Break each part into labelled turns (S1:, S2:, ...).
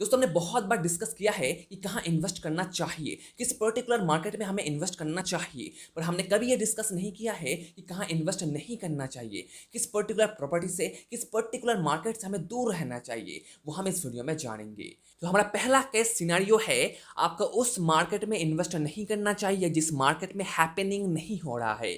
S1: दोस्तों हमने बहुत बार डिस्कस किया है कि कहाँ इन्वेस्ट करना चाहिए किस पर्टिकुलर मार्केट में हमें इन्वेस्ट करना चाहिए पर हमने कभी ये डिस्कस नहीं किया है कि कहाँ इन्वेस्ट नहीं करना चाहिए किस पर्टिकुलर प्रॉपर्टी से किस पर्टिकुलर मार्केट से हमें दूर रहना चाहिए वो हम इस वीडियो में जानेंगे तो हमारा पहला केस सिनारियो है आपका उस मार्केट में इन्वेस्ट नहीं करना चाहिए जिस मार्केट में हैपनिंग नहीं हो रहा है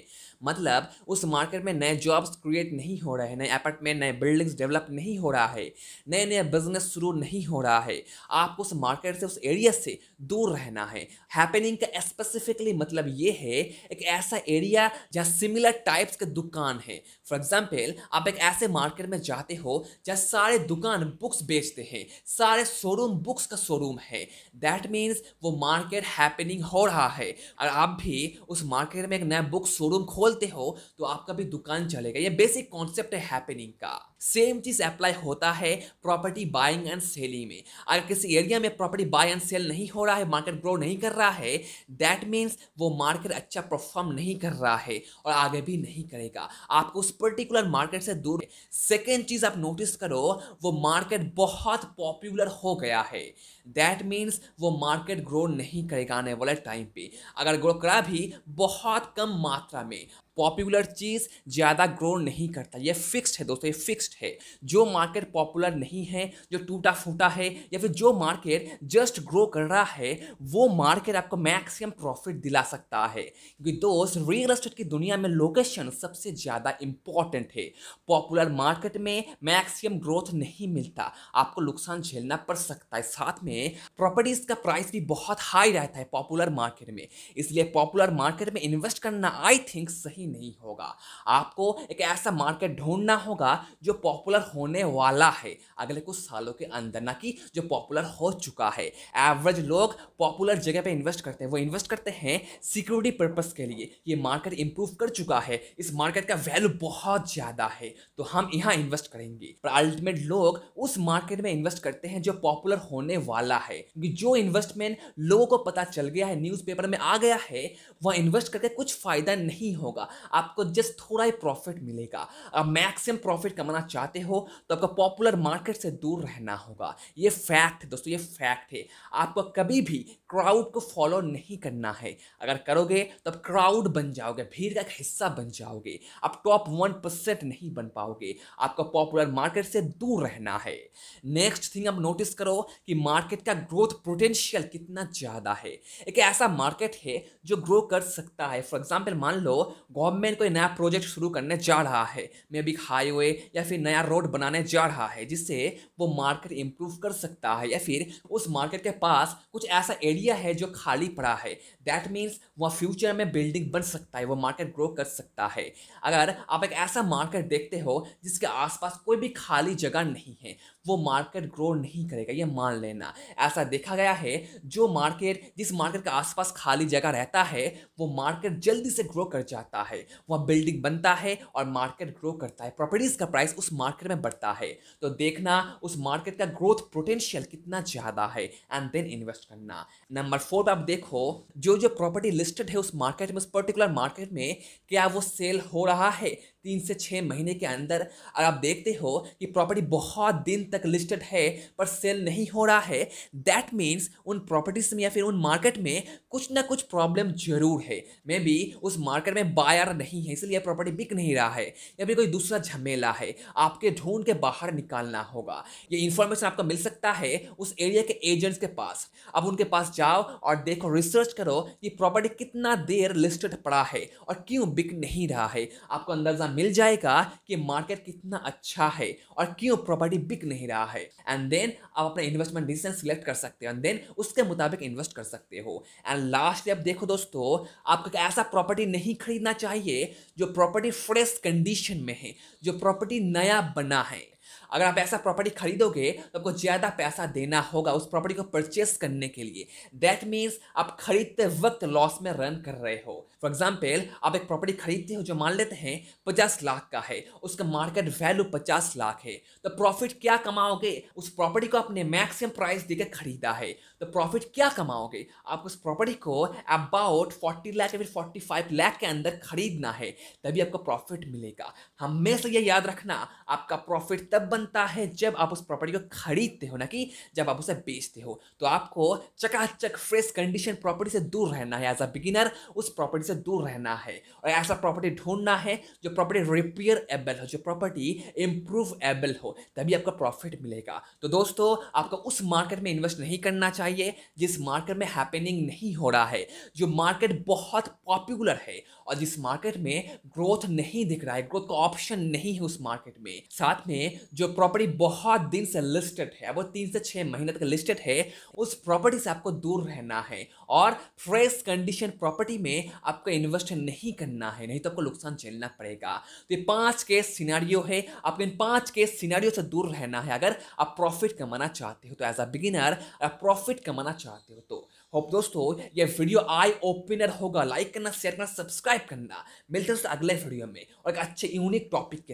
S1: मतलब उस मार्केट में नए जॉब्स क्रिएट नहीं हो रहे हैं नए अपार्टमेंट नए बिल्डिंग्स डेवलप नहीं हो रहा है नए नए बिजनेस शुरू नहीं हो रहा है है आपको उस मार्केट से उस एरिया से दूर रहना है हैपनिंग का स्पेसिफिकली मतलब ये है एक ऐसा एरिया जहाँ सिमिलर टाइप्स के दुकान है फॉर एग्जाम्पल आप एक ऐसे मार्केट में जाते हो जहाँ सारे दुकान बुक्स बेचते हैं सारे शोरूम बुक्स का शोरूम है दैट मीन्स वो मार्केट हैपनिंग हो रहा है और आप भी उस मार्केट में एक नया बुक शोरूम खोलते हो तो आपका भी दुकान चलेगा ये बेसिक कॉन्सेप्ट है हैपनिंग का सेम चीज़ अप्लाई होता है प्रॉपर्टी बाइंग एंड सेलिंग में अगर किसी एरिया में प्रॉपर्टी बाय एंड सेल नहीं हो रहा है मार्केट ग्रो नहीं कर रहा है दैट मीन्स वो मार्केट अच्छा परफॉर्म नहीं कर रहा है और आगे भी नहीं करेगा आपको उस पर्टिकुलर मार्केट से दूर सेकेंड चीज़ आप नोटिस करो वो मार्केट बहुत पॉपुलर हो गया है दैट मीन्स वो मार्केट ग्रो नहीं करेगा आने वाले टाइम पे अगर ग्रो करा भी बहुत कम मात्रा में पॉपुलर चीज़ ज़्यादा ग्रो नहीं करता ये फिक्स्ड है दोस्तों ये फिक्स्ड है जो मार्केट पॉपुलर नहीं है जो टूटा फूटा है या फिर जो मार्केट जस्ट ग्रो कर रहा है वो मार्केट आपको मैक्सिमम प्रॉफिट दिला सकता है क्योंकि दोस्त रियल एस्टेट की दुनिया में लोकेशन सबसे ज़्यादा इंपॉर्टेंट है पॉपुलर मार्केट में मैक्सिमम ग्रोथ नहीं मिलता आपको नुकसान झेलना पड़ सकता है साथ में प्रॉपर्टीज़ का प्राइस भी बहुत हाई रहता है पॉपुलर मार्केट में इसलिए पॉपुलर मार्केट में इन्वेस्ट करना आई थिंक सही ही नहीं होगा आपको एक ऐसा मार्केट ढूंढना होगा जो पॉपुलर होने वाला है अगले कुछ सालों के अंदर ना कि जो पॉपुलर हो चुका है एवरेज लोग पॉपुलर जगह पे इन्वेस्ट करते हैं वो इन्वेस्ट करते हैं सिक्योरिटी पर्पस के लिए ये मार्केट इंप्रूव कर चुका है इस मार्केट का वैल्यू बहुत ज़्यादा है तो हम यहाँ इन्वेस्ट करेंगे पर अल्टीमेट लोग उस मार्केट में इन्वेस्ट करते हैं जो पॉपुलर होने वाला है क्योंकि जो इन्वेस्टमेंट लोगों को पता चल गया है न्यूज़पेपर में आ गया है वह इन्वेस्ट करके कुछ फ़ायदा नहीं होगा आपको जस्ट थोड़ा ही प्रॉफिट मिलेगा आप मैक्सिमम प्रॉफिट कमाना चाहते हो तो आपको पॉपुलर मार्केट से दूर रहना होगा ये फैक्ट है दोस्तों ये फैक्ट है आपको कभी भी क्राउड को फॉलो नहीं करना है अगर करोगे तो आप क्राउड बन जाओगे भीड़ का एक हिस्सा बन जाओगे आप टॉप वन परसेंट नहीं बन पाओगे आपको पॉपुलर मार्केट से दूर रहना है नेक्स्ट थिंग आप नोटिस करो कि मार्केट का ग्रोथ पोटेंशियल कितना ज़्यादा है एक ऐसा मार्केट है जो ग्रो कर सकता है फॉर एग्जाम्पल मान लो गवर्नमेंट कोई नया प्रोजेक्ट शुरू करने जा रहा है मे बी हाईवे या फिर नया रोड बनाने जा रहा है जिससे वो मार्केट इम्प्रूव कर सकता है या फिर उस मार्केट के पास कुछ ऐसा एरिया एरिया है जो खाली पड़ा है दैट मीन्स वह फ्यूचर में बिल्डिंग बन सकता है वह मार्केट ग्रो कर सकता है अगर आप एक ऐसा मार्केट देखते हो जिसके आसपास कोई भी खाली जगह नहीं है वो मार्केट ग्रो नहीं करेगा ये मान लेना ऐसा देखा गया है जो मार्केट जिस मार्केट के आसपास खाली जगह रहता है वो मार्केट जल्दी से ग्रो कर जाता है वह बिल्डिंग बनता है और मार्केट ग्रो करता है प्रॉपर्टीज़ का प्राइस उस मार्केट में बढ़ता है तो देखना उस मार्केट का ग्रोथ पोटेंशियल कितना ज़्यादा है एंड देन इन्वेस्ट करना नंबर फोर आप देखो जो जो प्रॉपर्टी लिस्टेड है उस मार्केट में उस पर्टिकुलर मार्केट में क्या वो सेल हो रहा है तीन से छः महीने के अंदर अगर आप देखते हो कि प्रॉपर्टी बहुत दिन तक लिस्टेड है पर सेल नहीं हो रहा है दैट मीन्स उन प्रॉपर्टीज़ में या फिर उन मार्केट में कुछ ना कुछ प्रॉब्लम जरूर है मे बी उस मार्केट में बायर नहीं है इसलिए प्रॉपर्टी बिक नहीं रहा है या फिर कोई दूसरा झमेला है आपके ढूंढ के बाहर निकालना होगा ये इन्फॉर्मेशन आपको मिल सकता है उस एरिया के एजेंट्स के पास अब उनके पास जाओ और देखो रिसर्च करो कि प्रॉपर्टी कितना देर लिस्टेड पड़ा है और क्यों बिक नहीं रहा है आपको अंदाजा मिल जाएगा कि मार्केट कितना अच्छा है और क्यों प्रॉपर्टी बिक नहीं रहा है एंड देन आप अपना इन्वेस्टमेंट डिसीजन सिलेक्ट कर सकते हो एंड देन उसके मुताबिक इन्वेस्ट कर सकते हो एंड लास्ट आप देखो दोस्तों आपको ऐसा प्रॉपर्टी नहीं खरीदना चाहिए जो प्रॉपर्टी फ्रेश कंडीशन में है जो प्रॉपर्टी नया बना है अगर आप ऐसा प्रॉपर्टी खरीदोगे तो आपको ज़्यादा पैसा देना होगा उस प्रॉपर्टी को परचेस करने के लिए दैट मीन्स आप खरीदते वक्त लॉस में रन कर रहे हो फॉर एग्जाम्पल आप एक प्रॉपर्टी खरीदते हो जो मान लेते हैं पचास लाख का है उसका मार्केट वैल्यू पचास लाख है तो प्रॉफिट क्या कमाओगे उस प्रॉपर्टी को आपने मैक्सिमम प्राइस देकर खरीदा है तो प्रॉफिट क्या कमाओगे आप उस प्रॉपर्टी को अबाउट फोर्टी लाख या फिर फोर्टी फाइव लाख के अंदर खरीदना है तभी आपको प्रॉफिट मिलेगा हमेशा यह याद रखना आपका प्रॉफिट तब बनता है जब आप उस प्रॉपर्टी को खरीदते हो ना कि जब आप उसे बेचते हो तो आपको चकाचक फ्रेश कंडीशन प्रॉपर्टी से दूर रहना है एज अ बिगिनर उस प्रॉपर्टी से से दूर रहना है और ऐसा प्रॉपर्टी ढूंढना है जो प्रॉपर्टी रिपेयर एबल हो जो प्रॉपर्टी इम्प्रूव एबल हो तभी आपका प्रॉफिट मिलेगा तो दोस्तों आपको उस मार्केट में इन्वेस्ट नहीं करना चाहिए जिस मार्केट में हैपनिंग नहीं हो रहा है जो मार्केट बहुत पॉपुलर है और जिस मार्केट में ग्रोथ नहीं दिख रहा है ग्रोथ का ऑप्शन नहीं है उस मार्केट में साथ में जो प्रॉपर्टी बहुत दिन से लिस्टेड है वो तीन से छः महीने तक लिस्टेड है उस प्रॉपर्टी से आपको दूर रहना है और फ्रेश कंडीशन प्रॉपर्टी में आप आपको इन्वेस्ट नहीं करना है नहीं तो आपको नुकसान झेलना पड़ेगा तो ये पांच के सिनारियो है आपको इन पांच के सिनारियो से दूर रहना है अगर आप प्रॉफिट कमाना चाहते हो तो एज अ बिगिनर आप प्रॉफिट कमाना चाहते हो तो होप दोस्तों ये वीडियो आई ओपनर होगा लाइक करना शेयर करना सब्सक्राइब करना मिलते हैं दोस्तों अगले वीडियो में और एक अच्छे यूनिक टॉपिक के